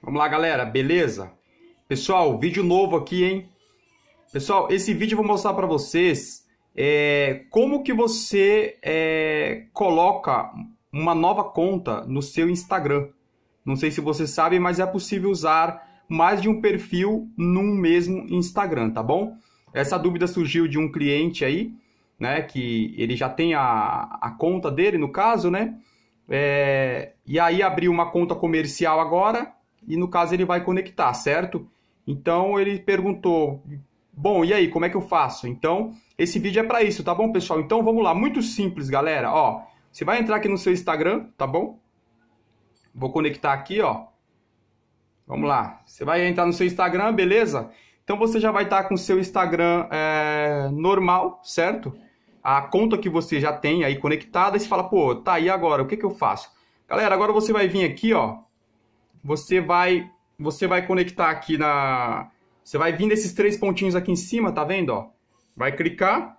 Vamos lá, galera, beleza? Pessoal, vídeo novo aqui, hein? Pessoal, esse vídeo eu vou mostrar para vocês é, como que você é, coloca uma nova conta no seu Instagram. Não sei se você sabe, mas é possível usar mais de um perfil num mesmo Instagram, tá bom? Essa dúvida surgiu de um cliente aí, né? Que ele já tem a, a conta dele, no caso, né? É, e aí abriu uma conta comercial agora e no caso ele vai conectar, certo? Então ele perguntou: "Bom, e aí, como é que eu faço?". Então, esse vídeo é para isso, tá bom, pessoal? Então vamos lá, muito simples, galera, ó. Você vai entrar aqui no seu Instagram, tá bom? Vou conectar aqui, ó. Vamos lá. Você vai entrar no seu Instagram, beleza? Então você já vai estar tá com o seu Instagram é, normal, certo? A conta que você já tem aí conectada e você fala, pô, tá aí agora, o que, que eu faço? Galera, agora você vai vir aqui, ó, você vai você vai conectar aqui na você vai vir nesses três pontinhos aqui em cima, tá vendo, ó? Vai clicar.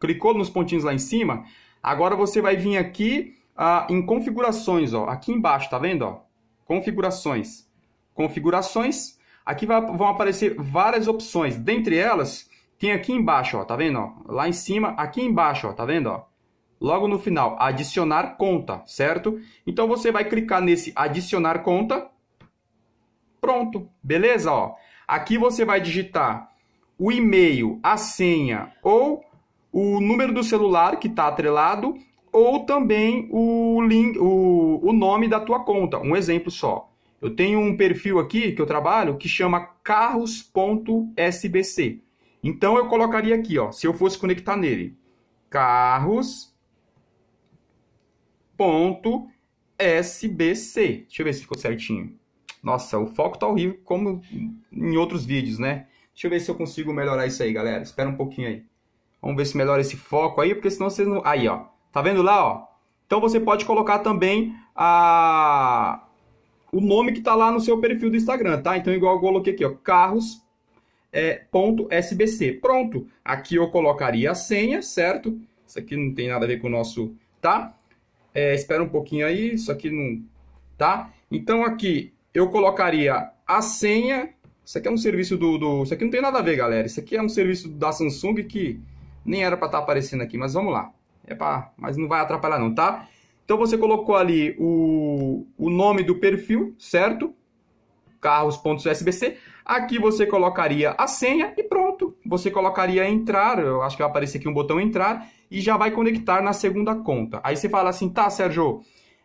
Clicou nos pontinhos lá em cima. Agora você vai vir aqui ah, em configurações, ó, aqui embaixo, tá vendo, ó? Configurações. Configurações. Aqui vai, vão aparecer várias opções. Dentre elas, tem aqui embaixo, ó, tá vendo, ó? Lá em cima, aqui embaixo, ó, tá vendo, ó? logo no final, adicionar conta, certo? Então você vai clicar nesse adicionar conta. Pronto, beleza? Ó, aqui você vai digitar o e-mail, a senha ou o número do celular que está atrelado ou também o, link, o, o nome da tua conta. Um exemplo só. Eu tenho um perfil aqui que eu trabalho que chama carros.sbc. Então eu colocaria aqui, ó, se eu fosse conectar nele, carros ponto sbc. Deixa eu ver se ficou certinho. Nossa, o foco tá horrível, como em outros vídeos, né? Deixa eu ver se eu consigo melhorar isso aí, galera. Espera um pouquinho aí. Vamos ver se melhora esse foco aí, porque senão vocês não... Aí, ó. Tá vendo lá, ó? Então você pode colocar também a... o nome que tá lá no seu perfil do Instagram, tá? Então igual eu coloquei aqui, ó. Carros é, ponto .sbc. Pronto. Aqui eu colocaria a senha, certo? Isso aqui não tem nada a ver com o nosso, tá? É, espera um pouquinho aí, isso aqui não. Tá? Então aqui eu colocaria a senha. Isso aqui é um serviço do, do. Isso aqui não tem nada a ver, galera. Isso aqui é um serviço da Samsung que nem era para estar tá aparecendo aqui, mas vamos lá. É pra... Mas não vai atrapalhar, não, tá? Então você colocou ali o, o nome do perfil, certo? Carros.sbc. Aqui você colocaria a senha e você colocaria entrar, eu acho que vai aparecer aqui um botão entrar, e já vai conectar na segunda conta. Aí você fala assim, tá, Sérgio,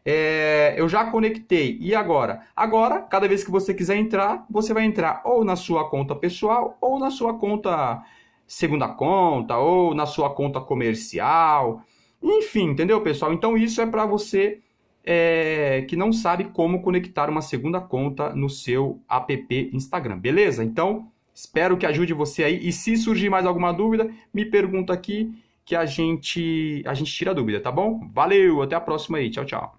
é, eu já conectei, e agora? Agora, cada vez que você quiser entrar, você vai entrar ou na sua conta pessoal, ou na sua conta segunda conta, ou na sua conta comercial. Enfim, entendeu, pessoal? Então, isso é para você é, que não sabe como conectar uma segunda conta no seu app Instagram, beleza? Então, Espero que ajude você aí. E se surgir mais alguma dúvida, me pergunta aqui que a gente a gente tira a dúvida, tá bom? Valeu, até a próxima aí. Tchau, tchau.